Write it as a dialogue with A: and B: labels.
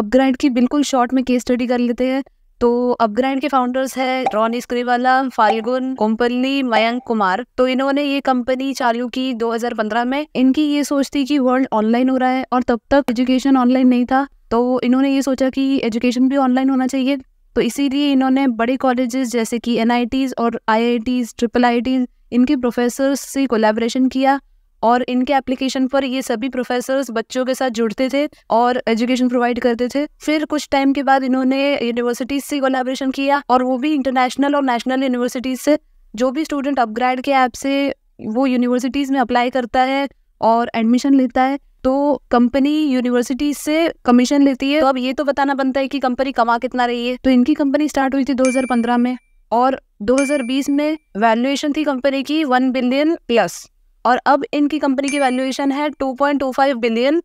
A: अपग्राइंड की बिल्कुल शॉर्ट में केस स्टडी कर लेते हैं तो अपग्राइंड के फाउंडर्स है रॉनी स्क्रीवाला फाल्गुन कोम्पल्ली मयंक कुमार तो इन्होंने ये कंपनी चालू की 2015 में इनकी ये सोच थी कि वर्ल्ड ऑनलाइन हो रहा है और तब तक एजुकेशन ऑनलाइन नहीं था तो इन्होंने ये सोचा कि एजुकेशन भी ऑनलाइन होना चाहिए तो इसीलिए इन्होंने बड़े कॉलेजेस जैसे कि एन और आई ट्रिपल आई इनके प्रोफेसर से कोलेब्रेशन किया और इनके एप्लीकेशन पर ये सभी प्रोफेसर्स बच्चों के साथ जुड़ते थे और एजुकेशन प्रोवाइड करते थे फिर कुछ टाइम के बाद इन्होंने यूनिवर्सिटीज से कोलेबोरेशन किया और वो भी इंटरनेशनल और नेशनल यूनिवर्सिटीज से जो भी स्टूडेंट अपग्रेड के ऐप से वो यूनिवर्सिटीज़ में अप्लाई करता है और एडमिशन लेता है तो कंपनी यूनिवर्सिटी से कमीशन लेती है तो अब ये तो बताना बनता है कि कंपनी कमा कितना रही है तो इनकी कंपनी स्टार्ट हुई थी 2015 में और 2020 में वैल्यूएशन थी कंपनी की वन बिलियन प्लस और अब इनकी कंपनी की वैल्यूएशन है फाइव बिलियन